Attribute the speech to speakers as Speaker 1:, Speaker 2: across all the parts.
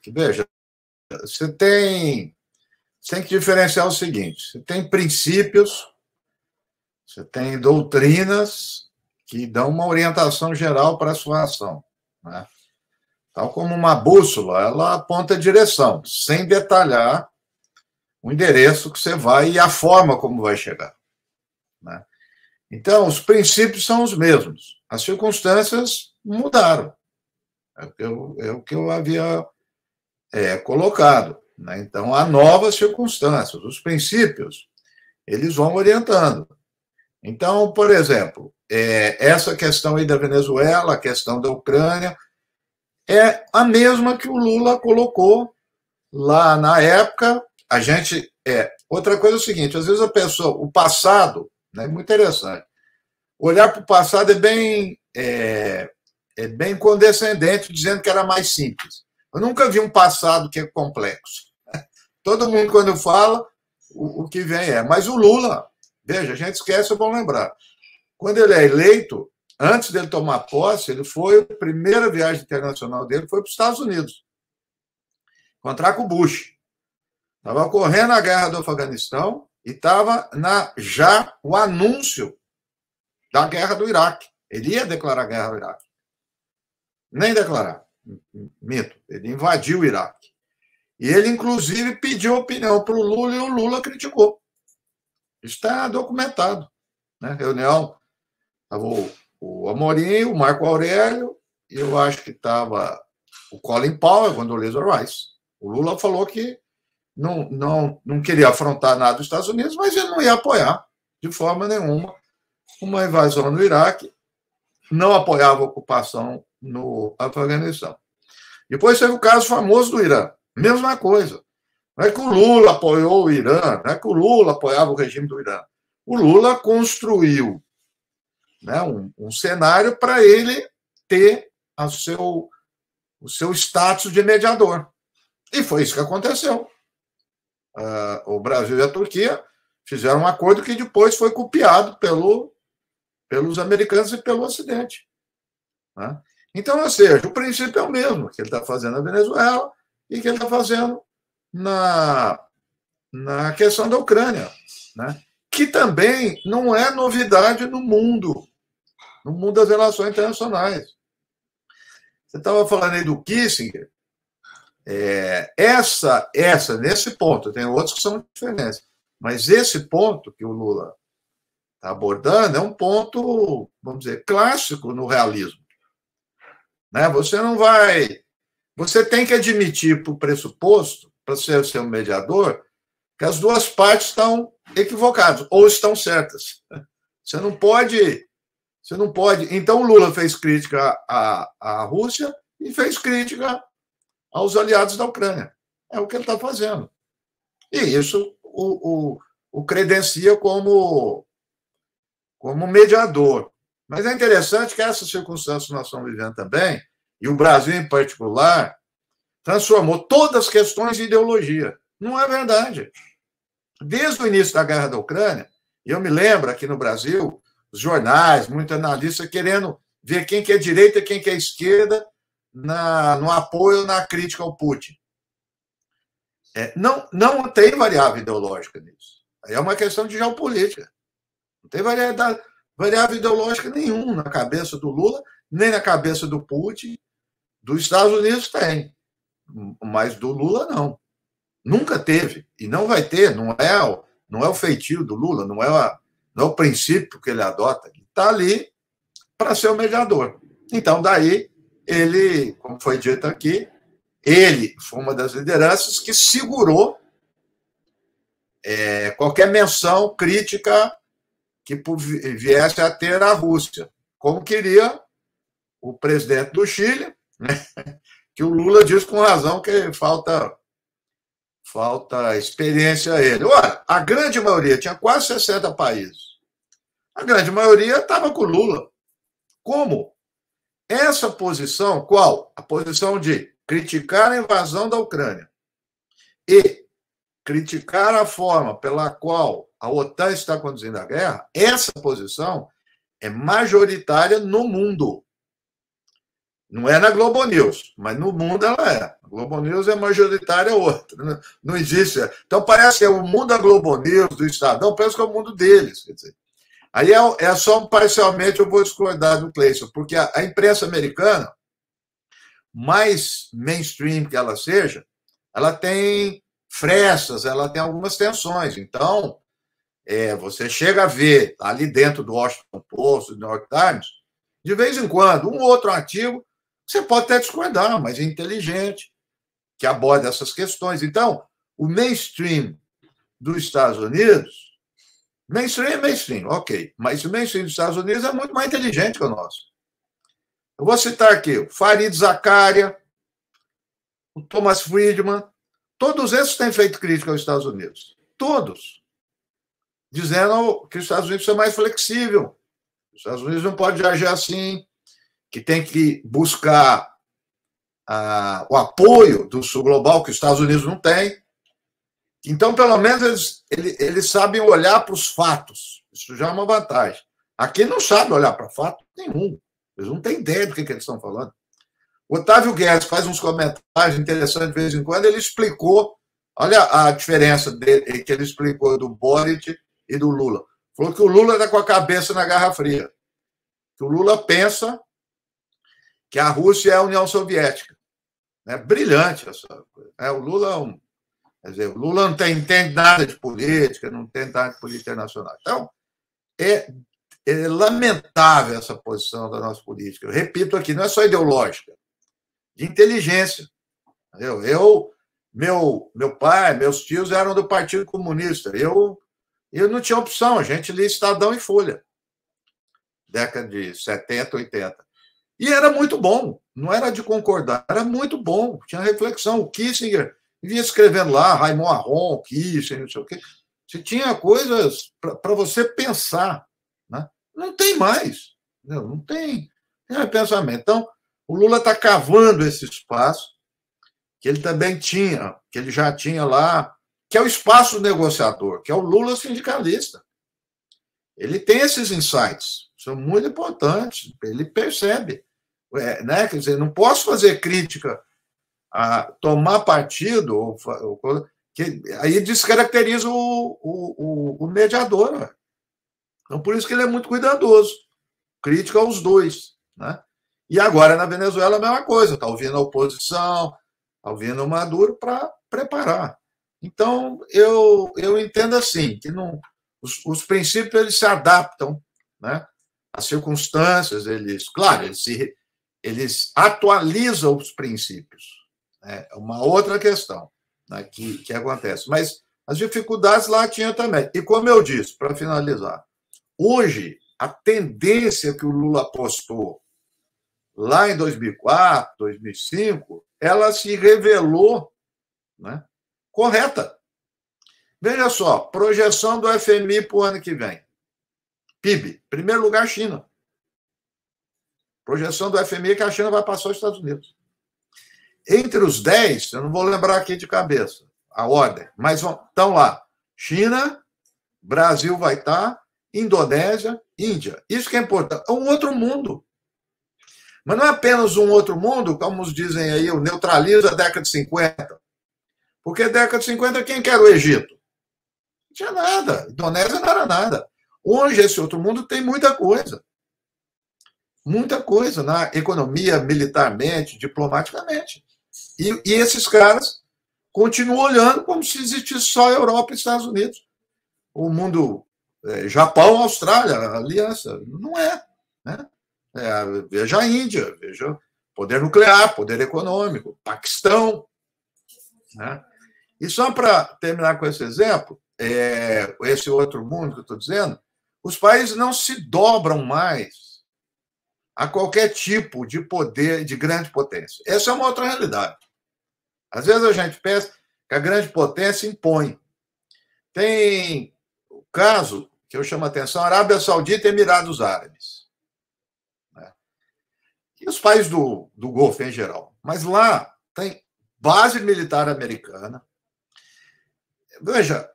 Speaker 1: que veja, você tem, você tem que diferenciar o seguinte: você tem princípios, você tem doutrinas que dão uma orientação geral para a sua ação. Né? Tal como uma bússola, ela aponta a direção, sem detalhar o endereço que você vai e a forma como vai chegar. Né? Então, os princípios são os mesmos. As circunstâncias mudaram. É o que eu, é o que eu havia é colocado. Né? Então, há novas circunstâncias, os princípios, eles vão orientando. Então, por exemplo, é, essa questão aí da Venezuela, a questão da Ucrânia, é a mesma que o Lula colocou lá na época. A gente. É, outra coisa é o seguinte: às vezes a pessoa, o passado, né, é muito interessante. Olhar para o passado é bem, é, é bem condescendente, dizendo que era mais simples. Eu nunca vi um passado que é complexo. Todo mundo, quando fala, o, o que vem é. Mas o Lula, veja, a gente esquece, é bom lembrar. Quando ele é eleito, antes dele tomar posse, ele foi, a primeira viagem internacional dele foi para os Estados Unidos encontrar com o Bush. Estava ocorrendo a guerra do Afeganistão e estava na, já o anúncio da guerra do Iraque. Ele ia declarar guerra ao Iraque. Nem declarar. Minto, ele invadiu o Iraque. E ele, inclusive, pediu opinião para o Lula e o Lula criticou. Está documentado. Né? Reunião, estava o, o Amorim, o Marco Aurélio, e eu acho que estava o Colin Powell, quando o Liz Rice. O Lula falou que não, não, não queria afrontar nada dos Estados Unidos, mas ele não ia apoiar, de forma nenhuma, uma invasão no Iraque, não apoiava a ocupação no Afeganistão. Depois teve o caso famoso do Irã. Mesma coisa. Não é que o Lula apoiou o Irã, não é que o Lula apoiava o regime do Irã. O Lula construiu né, um, um cenário para ele ter a seu, o seu status de mediador. E foi isso que aconteceu. Uh, o Brasil e a Turquia fizeram um acordo que depois foi copiado pelo, pelos americanos e pelo Ocidente. Né? Então, ou seja, o princípio é o mesmo que ele está fazendo na Venezuela e que ele está fazendo na, na questão da Ucrânia, né? que também não é novidade no mundo, no mundo das relações internacionais. Você estava falando aí do Kissinger. É, essa, essa, nesse ponto, tem outros que são diferentes, mas esse ponto que o Lula está abordando é um ponto, vamos dizer, clássico no realismo. Né? Você não vai. Você tem que admitir para o pressuposto, para ser o seu mediador, que as duas partes estão equivocadas ou estão certas. Você não pode. Você não pode. Então, Lula fez crítica à, à Rússia e fez crítica aos aliados da Ucrânia. É o que ele está fazendo. E isso o, o, o credencia como, como mediador. Mas é interessante que essas circunstâncias nós estamos vivendo também, e o Brasil em particular, transformou todas as questões em ideologia. Não é verdade. Desde o início da guerra da Ucrânia, e eu me lembro aqui no Brasil, os jornais, muitos analistas querendo ver quem que é direita e quem que é esquerda na, no apoio, na crítica ao Putin. É, não, não tem variável ideológica nisso. É uma questão de geopolítica. Não tem ideológica variável ideológica nenhum na cabeça do Lula, nem na cabeça do Putin. Dos Estados Unidos tem, mas do Lula não. Nunca teve e não vai ter. Não é o, não é o feitio do Lula, não é, a, não é o princípio que ele adota. está ali para ser o mediador. Então, daí, ele, como foi dito aqui, ele foi uma das lideranças que segurou é, qualquer menção crítica que viesse a ter a Rússia, como queria o presidente do Chile, né? que o Lula diz com razão que falta falta experiência a ele. Ora, a grande maioria, tinha quase 60 países, a grande maioria estava com o Lula. Como? Essa posição, qual? A posição de criticar a invasão da Ucrânia e criticar a forma pela qual a OTAN está conduzindo a guerra, essa posição é majoritária no mundo. Não é na Globo News, mas no mundo ela é. A Globo News é majoritária outra. Né? Não existe. Então parece que é o mundo da Globo News, do Estadão, parece que é o mundo deles. Dizer, aí é, é, só parcialmente eu vou discordar do Cleison, porque a, a imprensa americana, mais mainstream que ela seja, ela tem frestas, ela tem algumas tensões. Então, é, você chega a ver ali dentro do Washington Post, do New York Times, de vez em quando, um outro artigo, você pode até discordar, mas é inteligente, que aborda essas questões. Então, o mainstream dos Estados Unidos, mainstream é mainstream, ok, mas o mainstream dos Estados Unidos é muito mais inteligente que o nosso. Eu vou citar aqui o Farid Zakaria, o Thomas Friedman, Todos esses têm feito crítica aos Estados Unidos. Todos. Dizendo que os Estados Unidos são mais flexível. Os Estados Unidos não pode agir assim, que tem que buscar ah, o apoio do sul global, que os Estados Unidos não têm. Então, pelo menos, eles, eles, eles sabem olhar para os fatos. Isso já é uma vantagem. Aqui não sabe olhar para fato nenhum. Eles não têm ideia do que, que eles estão falando. Otávio Guedes faz uns comentários interessantes de vez em quando. Ele explicou, olha a diferença dele, que ele explicou do Boric e do Lula. Falou que o Lula está com a cabeça na Guerra fria. Que o Lula pensa que a Rússia é a União Soviética. É brilhante essa coisa. É, o Lula é um. Quer dizer, o Lula não tem, entende nada de política, não tem nada de política internacional. Então, é, é lamentável essa posição da nossa política. Eu repito aqui, não é só ideológica de inteligência. Eu, eu meu, meu pai, meus tios eram do Partido Comunista. Eu, eu não tinha opção, a gente lia Estadão e Folha. Década de 70, 80. E era muito bom, não era de concordar, era muito bom, tinha reflexão. O Kissinger vinha escrevendo lá, Raimond Aron, Kissinger, não sei o quê. Você tinha coisas para você pensar. Né? Não tem mais, não tem, não tem pensamento. Então, o Lula está cavando esse espaço que ele também tinha, que ele já tinha lá, que é o espaço negociador, que é o Lula sindicalista. Ele tem esses insights, são muito importantes, ele percebe. É, né? Quer dizer, não posso fazer crítica a tomar partido, ou, ou, que aí descaracteriza o, o, o, o mediador. Né? Então, por isso que ele é muito cuidadoso, crítica aos dois. Né? E agora na Venezuela é a mesma coisa, está ouvindo a oposição, está ouvindo o Maduro para preparar. Então, eu, eu entendo assim, que não, os, os princípios eles se adaptam né, às circunstâncias, eles, claro, eles, se, eles atualizam os princípios. Né? É né, uma outra questão né, que, que acontece. Mas as dificuldades lá tinha também. E como eu disse, para finalizar, hoje a tendência que o Lula apostou lá em 2004, 2005, ela se revelou né, correta. Veja só, projeção do FMI para o ano que vem. PIB, primeiro lugar, China. Projeção do FMI é que a China vai passar os Estados Unidos. Entre os 10, eu não vou lembrar aqui de cabeça a ordem, mas estão lá. China, Brasil vai estar, tá, Indonésia, Índia. Isso que é importante. É um outro mundo. Mas não é apenas um outro mundo, como dizem aí, o neutraliza a década de 50. Porque década de 50, quem quer era o Egito? Não tinha nada. Indonésia não era nada. Hoje, esse outro mundo tem muita coisa. Muita coisa na economia, militarmente, diplomaticamente. E, e esses caras continuam olhando como se existisse só Europa e Estados Unidos. O mundo é, Japão, Austrália, aliança. Não é. Né? É, veja a Índia, veja poder nuclear, poder econômico, Paquistão. Né? E só para terminar com esse exemplo, é, esse outro mundo que eu estou dizendo, os países não se dobram mais a qualquer tipo de poder, de grande potência. Essa é uma outra realidade. Às vezes a gente pensa que a grande potência impõe. Tem o caso que eu chamo a atenção, Arábia Saudita e Emirados Árabes. E os países do, do Golfo em geral. Mas lá tem base militar americana. Veja,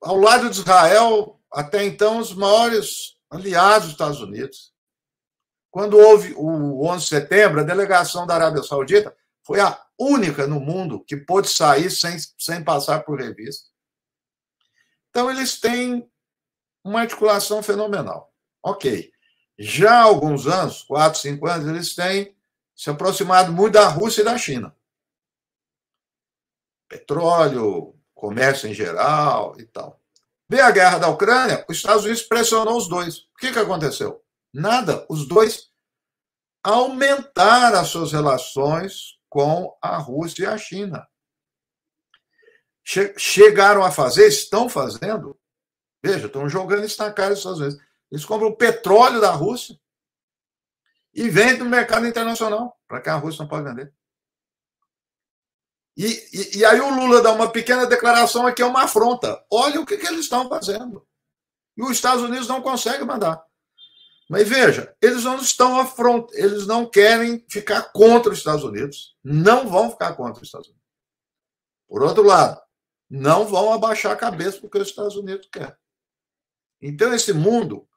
Speaker 1: ao lado de Israel, até então, os maiores aliados dos Estados Unidos. Quando houve o 11 de setembro, a delegação da Arábia Saudita foi a única no mundo que pôde sair sem, sem passar por revista. Então, eles têm uma articulação fenomenal. Ok já há alguns anos, 4, 5 anos, eles têm se aproximado muito da Rússia e da China. Petróleo, comércio em geral e tal. Veio a guerra da Ucrânia, os Estados Unidos pressionou os dois. O que, que aconteceu? Nada. Os dois aumentaram as suas relações com a Rússia e a China. Chegaram a fazer, estão fazendo. Veja, estão jogando estacar os Estados Unidos. Eles compram petróleo da Rússia e vendem no mercado internacional, para que a Rússia não pode vender. E, e, e, aí o Lula dá uma pequena declaração aqui, é uma afronta. Olha o que, que eles estão fazendo. E os Estados Unidos não conseguem mandar. Mas veja, eles não estão afront... eles não querem ficar contra os Estados Unidos, não vão ficar contra os Estados Unidos. Por outro lado, não vão abaixar a cabeça porque os Estados Unidos querem. Então esse mundo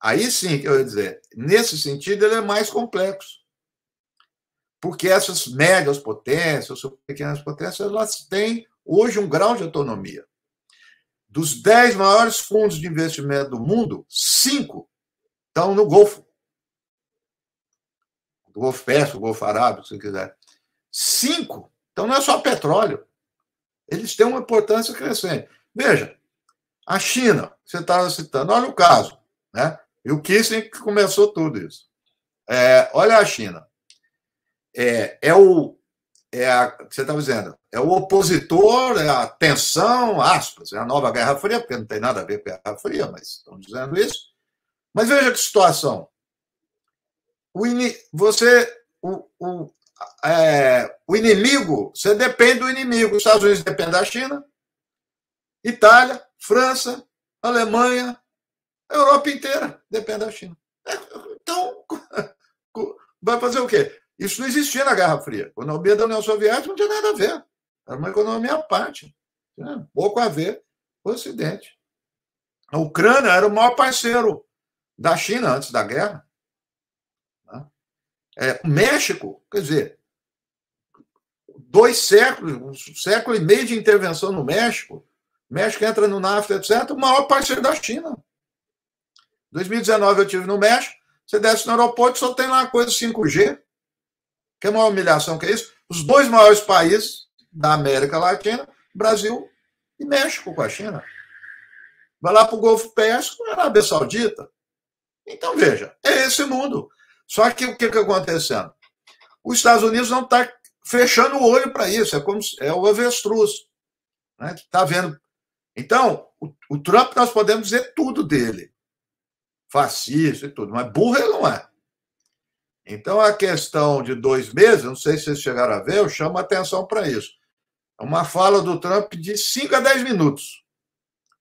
Speaker 1: Aí sim eu ia dizer, nesse sentido ele é mais complexo. Porque essas médias potências, pequenas potências, elas têm hoje um grau de autonomia. Dos dez maiores fundos de investimento do mundo, cinco estão no Golfo. Golfo Pérsico, Golfo Arábico, se quiser. Cinco. Então não é só petróleo. Eles têm uma importância crescente. Veja, a China, você estava citando, olha o caso. Né? E o Kissinger que começou tudo isso. É, olha a China. É, é o. É a, você está dizendo, é o opositor, é a tensão, aspas, é a nova Guerra Fria, porque não tem nada a ver com a Guerra Fria, mas estão dizendo isso. Mas veja que situação. O in, você. O, o, é, o inimigo, você depende do inimigo. Os Estados Unidos dependem da China, Itália, França, Alemanha, a Europa inteira depende da China. É, então, vai fazer o quê? Isso não existia na Guerra Fria. A economia da União Soviética não tinha nada a ver. Era uma economia à parte. Tinha né? pouco a ver com o Ocidente. A Ucrânia era o maior parceiro da China antes da guerra. Né? É, o México, quer dizer, dois séculos, um século e meio de intervenção no México, México entra no NAFTA, etc., o maior parceiro da China. 2019 eu tive no México, você desce no aeroporto só tem lá uma coisa 5G. Que é uma humilhação que é isso? Os dois maiores países da América Latina, Brasil e México com a China. Vai lá para o Golfo Pérsico, é Arábia Saudita. Então, veja, é esse mundo. Só que o que está acontecendo? Os Estados Unidos não está fechando o olho para isso. É como é o avestruz. Né, que está vendo. Então, o, o Trump nós podemos dizer tudo dele fascista e tudo, mas burro ele não é. Então, a questão de dois meses, não sei se vocês chegaram a ver, eu chamo a atenção para isso. É uma fala do Trump de 5 a 10 minutos,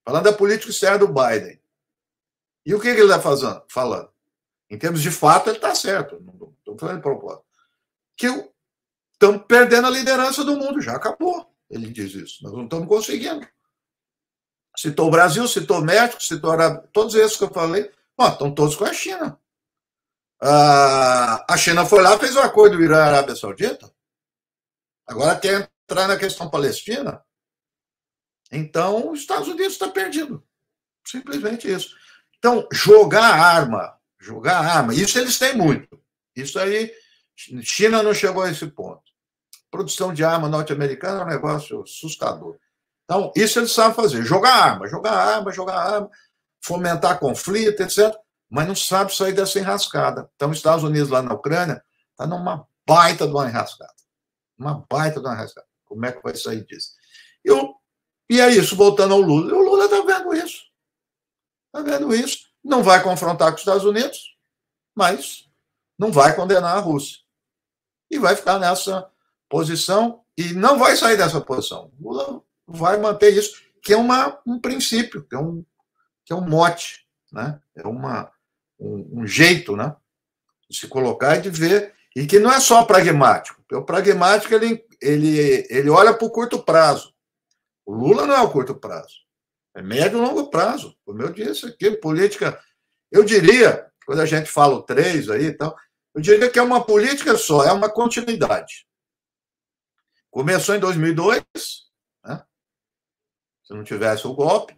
Speaker 1: falando da política externa do Biden. E o que, ele está falando? Em termos de fato, ele está certo. Não estou falando de propósito. Que estamos perdendo a liderança do mundo, já acabou. Ele diz isso. Nós não estamos conseguindo. Citou o Brasil, citou o México, citou a Arábia. Todos esses que eu falei Bom, estão todos com a China. Ah, a China foi lá, fez o um acordo do Irã e Arábia Saudita. Agora quer entrar na questão palestina. Então, os Estados Unidos está perdido. Simplesmente isso. Então, jogar arma, jogar arma, isso eles têm muito. Isso aí, China não chegou a esse ponto. Produção de arma norte-americana é um negócio assustador. Então, isso eles sabem fazer, jogar arma, jogar arma, jogar arma fomentar conflito, etc. Mas não sabe sair dessa enrascada. Então, os Estados Unidos lá na Ucrânia está numa baita de uma enrascada. Uma baita de uma enrascada. Como é que vai sair disso? E, e é isso, voltando ao Lula. O Lula está vendo isso. Está vendo isso. Não vai confrontar com os Estados Unidos, mas não vai condenar a Rússia. E vai ficar nessa posição e não vai sair dessa posição. O Lula vai manter isso, que é uma, um princípio, que é um que é um mote, né? é uma, um, um jeito né? de se colocar e de ver, e que não é só pragmático. O pragmático ele, ele, ele olha para o curto prazo. O Lula não é o curto prazo, é médio e longo prazo. Como eu disse aqui, política. Eu diria, quando a gente fala o 3 aí e então, tal, eu diria que é uma política só, é uma continuidade. Começou em 2002, né? se não tivesse o golpe,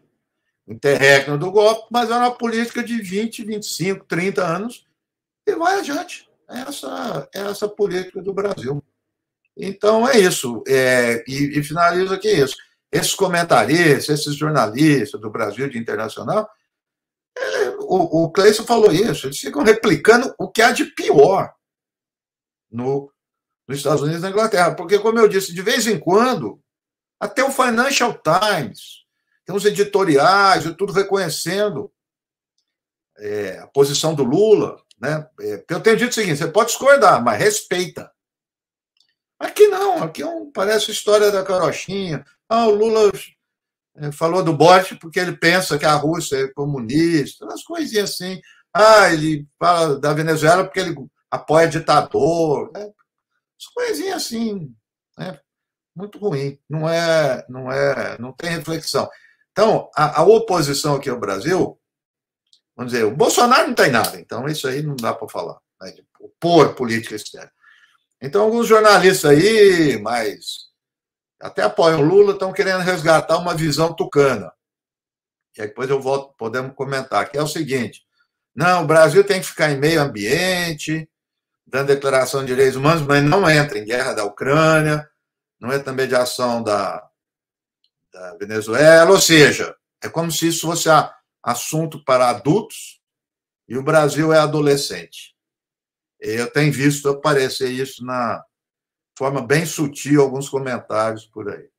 Speaker 1: interregno do golpe, mas é uma política de 20, 25, 30 anos e vai adiante. É essa é essa política do Brasil. Então é isso. É, e, e finalizo aqui é isso. Esses comentaristas, esses jornalistas do Brasil de internacional, é, o, o Cleison falou isso, eles ficam replicando o que há de pior no, nos Estados Unidos e na Inglaterra. Porque, como eu disse, de vez em quando, até o Financial Times, tem uns editoriais e tudo reconhecendo é, a posição do Lula. Né? É, eu tenho dito o seguinte: você pode discordar, mas respeita. Aqui não, aqui é um, parece a história da carochinha. Ah, o Lula é, falou do Bote porque ele pensa que a Rússia é comunista, umas coisinhas assim. Ah, ele fala da Venezuela porque ele apoia ditador, né? coisinhas assim, né? muito ruim. Não é, não é, não tem reflexão. Então, a, a oposição aqui ao Brasil, vamos dizer, o Bolsonaro não tem nada, então isso aí não dá para falar, né, de opor política externa. Então, alguns jornalistas aí, mas até apoiam o Lula, estão querendo resgatar uma visão tucana. E aí depois eu volto, podemos comentar, que é o seguinte: não, o Brasil tem que ficar em meio ambiente, dando declaração de direitos humanos, mas não entra em guerra da Ucrânia, não entra é de mediação da, da Venezuela, ou seja, é como se isso fosse assunto para adultos e o Brasil é adolescente. Eu tenho visto aparecer isso na forma bem sutil, alguns comentários por aí.